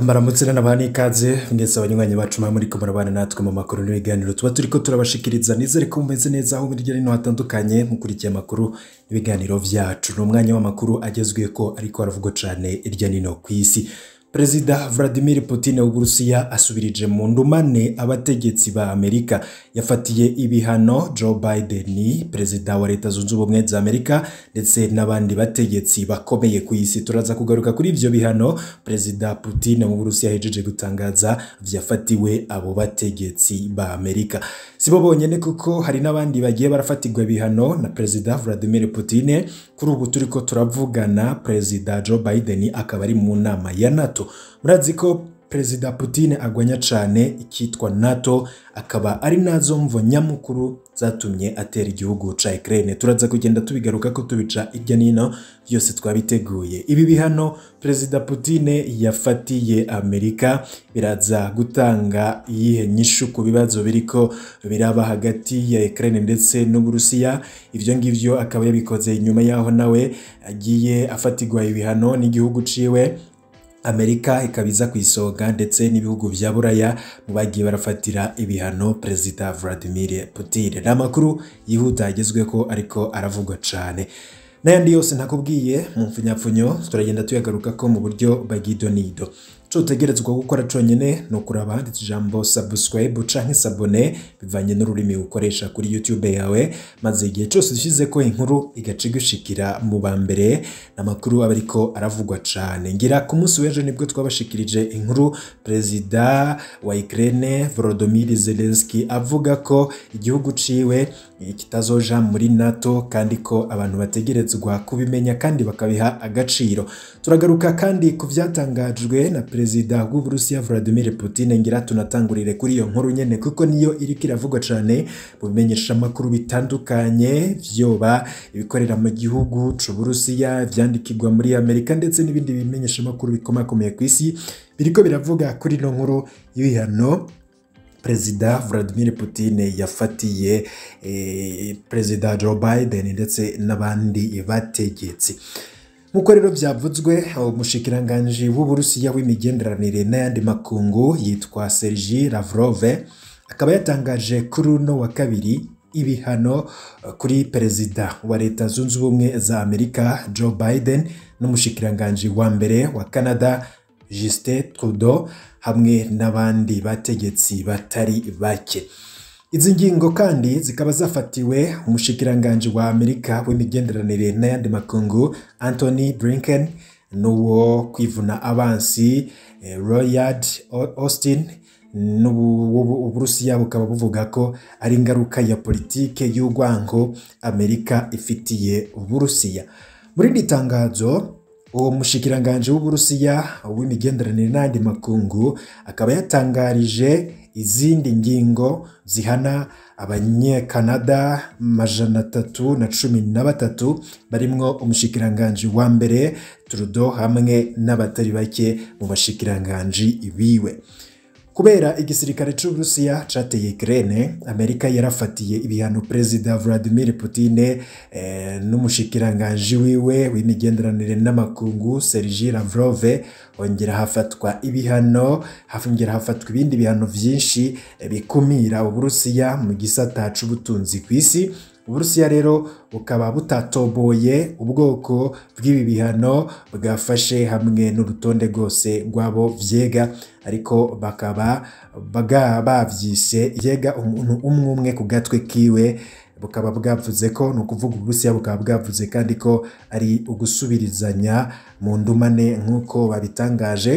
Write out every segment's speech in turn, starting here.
amaramutse na ba n'ikaze mwese abanywanyi bacu muri ko murabana natwe mu makuru n'ibiganiro tuba turi ko turabashikiriza nizere ko mumeze neza aho hirya no hatandukanye mukurikiye amakuru n'ibiganiro byacu ni umwanya w'amakuru agezweho ariko aravugwa cyane hirya no ku isi perezida vladimir Putin w'uburusiya asubirije mu ndumane abategetsi ba amerika yafatiye ibihano joe biden perezida wa leta zunze ubumwe za amerika ndetse n'abandi bategetsi bakomeye ku isi turaza kugaruka kuri ibyo bihano perezida Putin w'uburusiya yahejeje gutangaza byafatiwe abo bategetsi ba amerika sibo bonyine kuko hari n'abandi bagiye barafatirwa ibihano na perezida vladimir Putin kuri ubu turi ko turavugana perezida joe biden akaba ari mu nama ya nato nato murazi ko perezida Putine agwanya cyane icyitwa nato akaba ari nazo mvo nyamukuru zatumye atera igihugu cya Ukraine turaza kugenda tubigaruka ko tubica hirya n'ino byose twabiteguye ibi bihano perezida Putine yafatiye Amerika biraza gutanga iyihe nyishu ku bibazo biri ko biraba hagati ya Ukraine ndetse n'Uburusiya ibyo ngibyo akaba yabikoze nyuma yaho nawe agiye afatirwa ibihano n'igihugu ciwe amerika ikaba iza ku isonga ndetse n'ibihugu bya buraya mu bagiye barafatira ibihano perezida vladimir putin ni amakuru yihuta yagezwe ko ariko aravugwa cyane n'ayandi yose nakubwiye mu mfunyapfunyo turagenda tuyagaruka ko mu buryo bagidonido utegerezwa gukora cyonyine ni ukuraba handitse ijambo subscribe canke sabone bivanye n'ururimi ukoresha kuri YouTube yawe maze igihe cyose ushyize ko inkuru igaca igushikira mu ba mbere n'amakuru aba ariko aravugwa cyane ngira ku munsi w'ejo nibwo twabashikirije inkuru perezida wa Ukraine Volodymyr Zelensky avuga ko igihugu ciwe kitazoja muri NATO kandi ko abantu bategerezwa kubimenya kandi bakabiha agaciro turagaruka kandi ku byatangajwe na perezida w'uburusiya Vladimir Putin ngira tunatangurire kuri iyo nkuru nyene kuko niyo iri iravugwa cyane mu bimenyesha bitandukanye vyoba ibikorera mu gihugu c'uburusiya vyandikirwa muri Amerika ndetse n'ibindi bimenyesha makuru bikomakomeye ku isi biriko biravuga kuri no nkuru y'ibihano perezida Vladimir Putin yafatiye eh, perezida Joe Biden ndetse n'abandi bategetsi nk'uko rero byavuzwe umushikiranganji w'uburusiya w'imigenderanire n'ayandi makungu yitwa sergi lavrove akaba yatangaje kuri uno wa kabiri ibihano kuri perezida wa leta zunze ubumwe za amerika joe biden n'umushikiranganji wa mbere wa canada justin trudeau hamwe n'abandi bategetsi batari bake Izi ngingo kandi zikaba zafatiwe umushikiranganji wa Amerika w'imigenderanire n'ayandi makungu Anthony Brinken n'uwo kwivuna abansi Lloyd eh, Austin uburusiya bukaba buvuga ko ari ingaruka ya politiki y'urwango amerika ifitiye uburusiya muri iri tangazo uwo mushikiranganji w'uburusiya w'imigenderanire n'andi makungu akaba yatangarije izindi ngingo zihana abanyekanada majana atatu na cumi na batatu barimo umushyikiranganji wa mbere Trudeau hamwe n'abatari bake mu bashyikiranganji biwe kubera igisirikare cy'uburusiya cyateye ikirere amerika yarafatiye ibihano perezida vladimir Putin eh, n'umushikiranganji wiwe w'imigenderanire n'amakungu sergi lavrov hongera hafatwa ibihano hongera hafatwa ibindi bihano byinshi eh, bikumira uburusiya mu gisata cy'ubutunzi ku isi uburusiya rero bukaba butatoboye ubwoko bw'ibi bihano bwafashe hamwe n'urutonde rwose rw'abo vyega ariko bakaba bavyise yega umuntu umwe umwe ku gatwe kiwe bukaba bwavuze ko ni ukuvuga uburusiya bukaba bwavuze kandi ko ari ugusubirizanya mu ndumane nk'uko babitangaje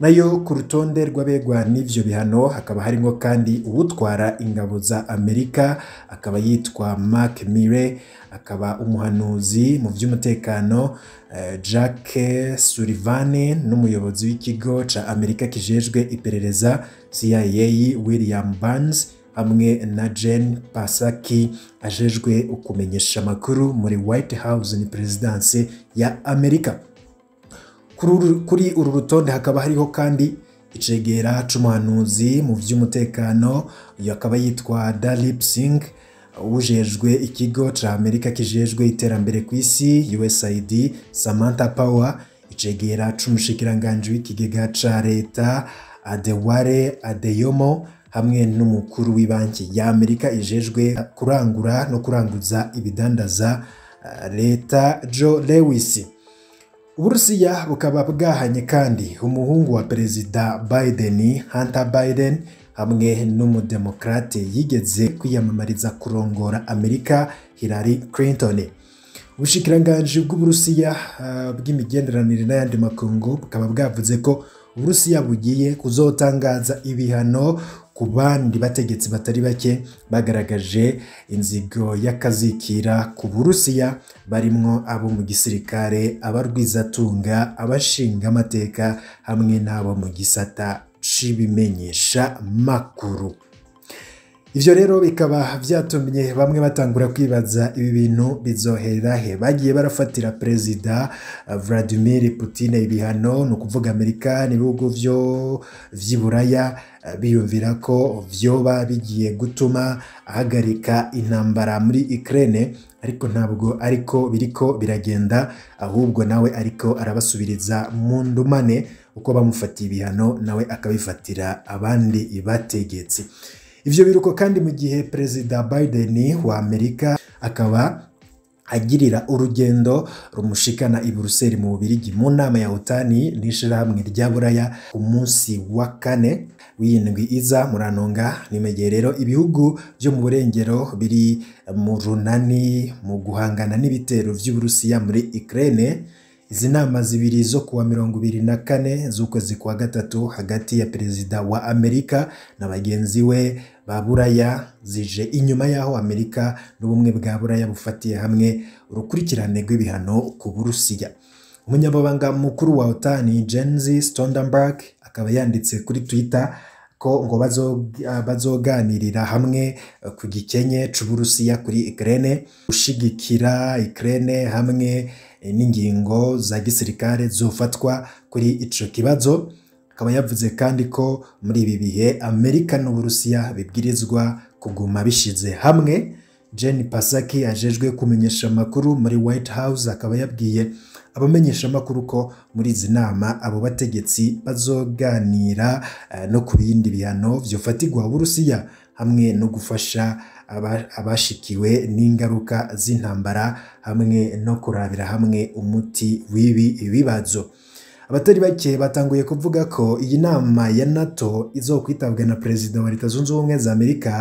nayo ku rutonde rw'abegwa n'ibyo bihano hakaba harimo kandi uwutwara ingabo za amerika akaba yitwa mark mire akaba umuhanuzi mu by'umutekano eh, jack surivane n'umuyobozi w'ikigo cya amerika kijejwe iperereza cia william burns hamwe na jen pasaki ajejwe ukumenyesha amakuru muri white house ni perezidansi ya amerika kuri uru rutonde hakaba hariho kandi icegera c'umuhanuzi mu by'umutekano uyu akaba yitwa Dalip Singh ujejwe ikigo ca amerika kijejwe iterambere ku isi usaid samantha power icegera c'umushikiranganji w'ikigega ca leta adewale adeyomo hamwe n'umukuru w'ibanki ya amerika ijejwe kurangura no kuranguza ibidandaza eh, leta joe lewis uburusiya bukaba bwahanye kandi umuhungu wa perezida biden hunter biden hamwe n'umudemokrate yigeze kwiyamamariza kurongora amerika hillary clinton ubushikiranganji bw'uburusiya ah, bw'imigenderanire n'ayandi makungu bukaba bwavuze ko uburusiya bugiye kuzotangaza ibihano ku bandi bategetsi batari bake bagaragaje inzigo y'akazikira ku burusiya barimo abo mu gisirikare abarwizatunga abashingamateka hamwe n'abo mu gisata c'ibimenyesha makuru ibyo rero bikaba byatumye bamwe batangura kwibaza ibi bintu bizoherera he bagiye barafatira perezida eh, Vladimir Putin ibihano ni ukuvuga amerika n'ibihugu byo by'iburaya eh, biyumvira ko byoba bigiye gutuma ahagarika intambara muri Ukraine ariko ntabwo ariko biriko biragenda ahubwo nawe ariko arabasubiriza mu ndumane uko bamufatiye ibihano nawe akabifatira abandi bategetse ibyo biruko kandi mu gihe perezida biden Amerika akaba agirira urugendo rumushikana i buruseli mu bubirigi mu nama ya otani n'ishyirahamwe rya buraya ku munsi wa kane w'iyindwi iza muranonga nimege rero ibihugu byo mu burengero biri mu runani mu guhangana n'ibitero by'uburusiya muri ikirere Izi nama zibiri zo kuwa mirongo ibiri na kane z'ukwezi kwa gatatu hagati ya perezida wa Amerika na bagenzi we ba Buraya zije inyuma y'aho Amerika n'ubumwe bwa Buraya bufatiye hamwe urukurikirane rw'ibihano ku Burusiya. Umunyamabanga mukuru wa OTAN Jens Stoltenberg akaba yanditse kuri Twitter ko ngo bazoganirira hamwe ku gikenye cy'Uburusiya kuri Ukraine, gushigikira Ukraine hamwe Eh, n'ingingo za gisirikare zofatwa kuri icyo kibazo akaba yavuze kandi ko muri ibi bihe amerika n'uburusiya bibwirizwa kuguma bishyize hamwe Jenny pasaki ajejwe kumenyesha amakuru muri white house akaba yabwiye abamenyesha ko muri izi nama abo bategetsi bazoganira eh, no ku bindi bihano byofatirwa uburusiya hamwe no gufasha abashikiwe n'ingaruka z'intambara hamwe no kurabira hamwe umuti w'ibi bibazo abatari bake batanguye kuvuga ko iyi nama ya nato izo kwitabwa na perezida wa leta zunze ubumwe za amerika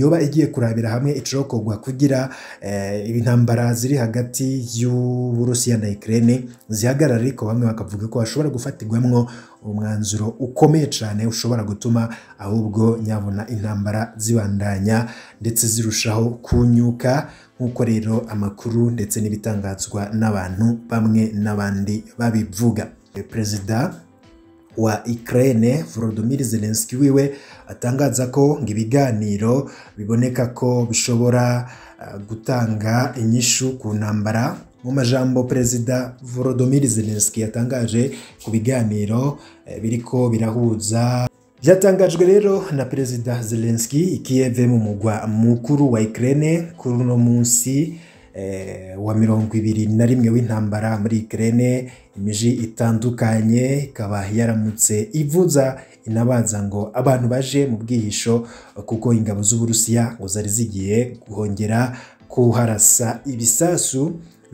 yoba igiye kurabira hamwe icokorwa kugira eh, intambara ziri hagati y'uburusiya na ikirere zihagarara ariko bamwe bakavuga ko hashobora gufatirwamo umwanzuro ukomeye cyane ushobora gutuma ahubwo nyabona intambara zibandanya ndetse zirushaho kunyuka nk'uko rero amakuru ndetse n'ibitangazwa n'abantu bamwe n'abandi babivuga perezida wa Ukraine Volodymyr Zelensky wiwe atangaza ko ngo ibiganiro biboneka ko bishobora eh, gutanga inyishu ku ntambara mu majambo perezida Volodymyr Zelenski yatangaje ku biganiro eh, biriko birahuza byatangajwe rero na perezida Zelenski i mu mugwa mukuru wa Ukraine kuri uno munsi eh, wa mirongo ibiri na rimwe w'intambara muri Ukraine imiji itandukanye ikaba yaramutse ivuza inabanza ngo abantu baje mu bwihisho kuko ingabo z'Uburusiya ngo zari zigiye guhongera kuharasa ibisasu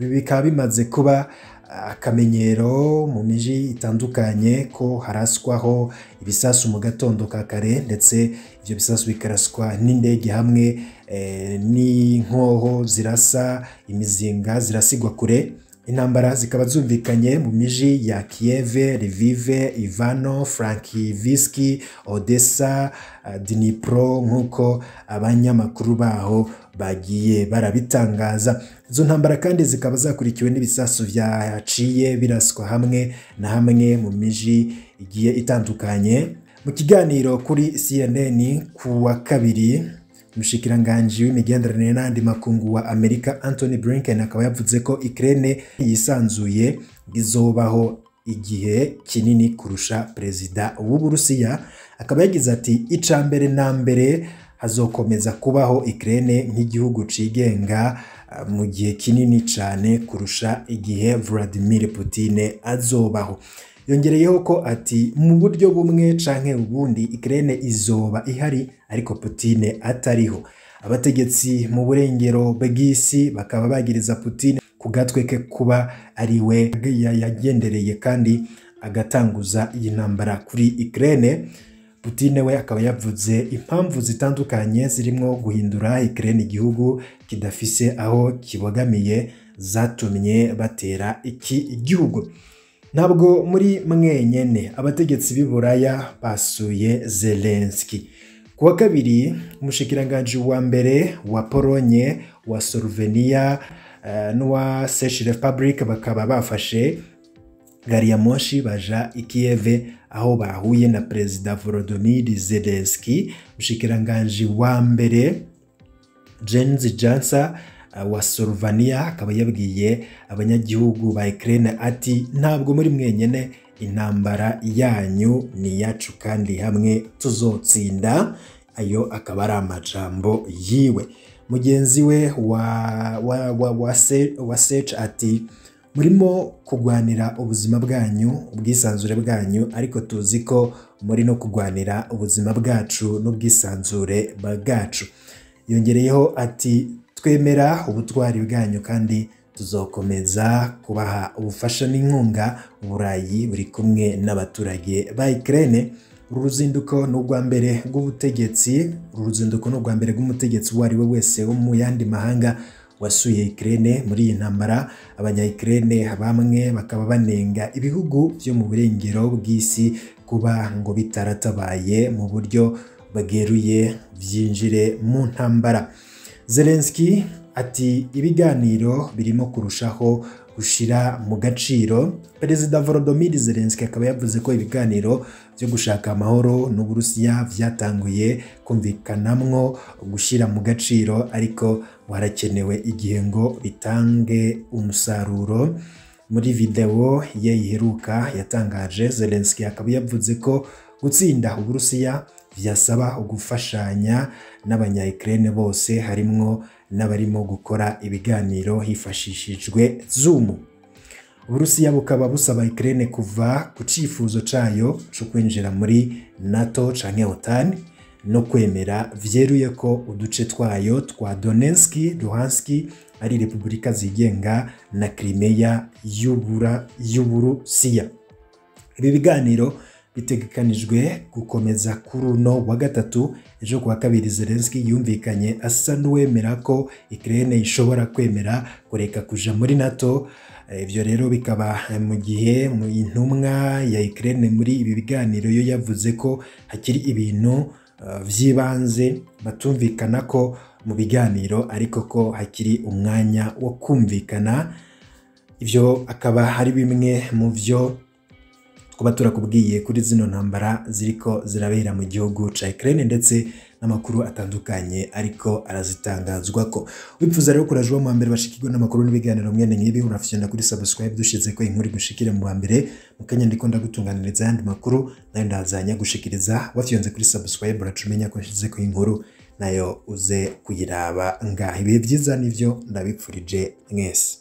bikaba bimaze kuba ah, akamenyero mu miji itandukanye ko haraswaho ibisasu mu gatondo ka kare ndetse ibyo bisasu bikaraswa n'indege hamwe eh, n'inkoho zirasa imizinga zirasigwa kure intambara zikaba zumvikanye mu miji ya Kiev, Lviv, Ivano, Frankivski, Odessa, ah, Dnipro nk'uko abanyamakuru baho bagiye barabitangaza izo ntambara kandi zikaba zakurikiwe n'ibisasu byaciye biraswa hamwe na hamwe mu miji igiye itandukanye mu kiganiro kuri CNN ku wa kabiri umushikiranganji w'imigenderanire n'andi makungu wa amerika anthony Brinken akaba yavuze ko ikirere yisanzuye izobaho igihe kinini kurusha perezida w'uburusiya akaba yagize ati icambere na mbere hazokomeza kubaho Ukraine nk'igihugu cigenga eh, mu gihe kinini cyane kurusha igihe Vladimir Putin azobaho yongereyeho ko ati mu buryo bumwe canke ubundi Ukraine izoba ihari ariko Putin atariho abategetsi mu burengero bw'isi bakaba bagiriza Putin ku gatwe ke kuba ari we yagendereye kandi agatanguza iyi ntambara kuri Ukraine Putine we akaba yavuze impamvu zitandukanye zirimo guhindura Ukraine igihugu kidafise aho kibogamiye zatumye batera iki gihugu. ntabwo muri mwenyine abategetsi b'i Buraya basuye Zelensky kuwa kabiri umushikiranganji wa mbere wa Polonye wa Slovenia eh, n'uwa Czech Republic bakaba bafashe gari ya moshi baja i Kiev aho bahuye na Perezida Volodymyr Zelensky mushikiranganji wa mbere Jens Jansa uh, wa Slovenia akaba yabwiye abanyagihugu ba Ukraine ati ntabwo muri mwenyene intambara yanyu ni iyacu kandi hamwe tuzotsinda ayo akaba ari amajambo yiwe mugenzi we wa wa wa, wa, wa, wa ati murimo kurwanira ubuzima bwanyu ubwisanzure bwanyu ariko tuzi ko muri no kurwanira ubuzima bwacu n'ubwisanzure bwacu yongereyeho ati twemera ubutwari bwanyu kandi tuzokomeza kubaha ubufasha n'inkunga uburayi buri kumwe n'abaturage ba ikirere uru ruzinduko ni urwa mbere rw'ubutegetsi uru ruzinduko ni urwa mbere rw'umutegetsi uwo ari we wese wo mu yandi mahanga wasuye Ukraine muri iyi ntambara abanya bamwe bakaba banenga ibihugu byo mu burengero bw'isi kuba ngo bitaratabaye mu buryo bageruye byinjire mu ntambara Zelenski ati ibiganiro birimo kurushaho gushira mu gaciro perezida volodymyr zelensky akaba yavuze ko ibiganiro byo gushaka amahoro n'uburusiya byatanguye kumvikanamwo gushyira mu gaciro ariko warakenewe harakenewe igihe ngo bitange umusaruro muri videwo ye yiheruka yatangaje zelensky akaba yavuze ko gutsinda uburusiya byasaba gufashanya n'abanyayikirere bose harimwo n'abarimo gukora ibiganiro hifashishijwe zumu uburusiya bukaba busaba ikirere kuva ku cyifuzo cyayo cyo kwinjira muri nato cyangwa otani no kwemera byeruye ko uduce twayo twa donenski ruhanski ari repubulika zigenga na kirimeya y'uburusiya ibi biganiro bitegekanijwe gukomeza kuri uno wa gatatu ejo kuwa kabiri zelenski yumvikanye asa n'uwemera ko ikirere ishobora kwemera kureka kuja muri nato ibyo rero bikaba mu gihe mu intumwa ya ikirere muri ibi biganiro yo yavuze ko hakiri ibintu by'ibanze uh, batumvikana ko mu biganiro ariko ko hakiri umwanya wo kumvikana ibyo akaba ari bimwe mu byo kuba turakubwiye kuri zino ntambara ziriko zirabera mu gihugu ca Ukraine ndetse n'amakuru atandukanye ariko arazitangazwa ko wipfuza rero kurajwa mu mbere bashikirwa n'amakuru n'ibiganiro mwene nk'ibi urafyenda kuri subscribe dushize ko inkuru gushikire mu mbere mukanya ndiko ndagutunganiriza yandi makuru nayo ndazanya gushikiriza wafyonze kuri subscribe uracumenya ko nshize ko inkuru nayo uze kuyiraba ngaha ibihe byiza nibyo ndabipfurije mwese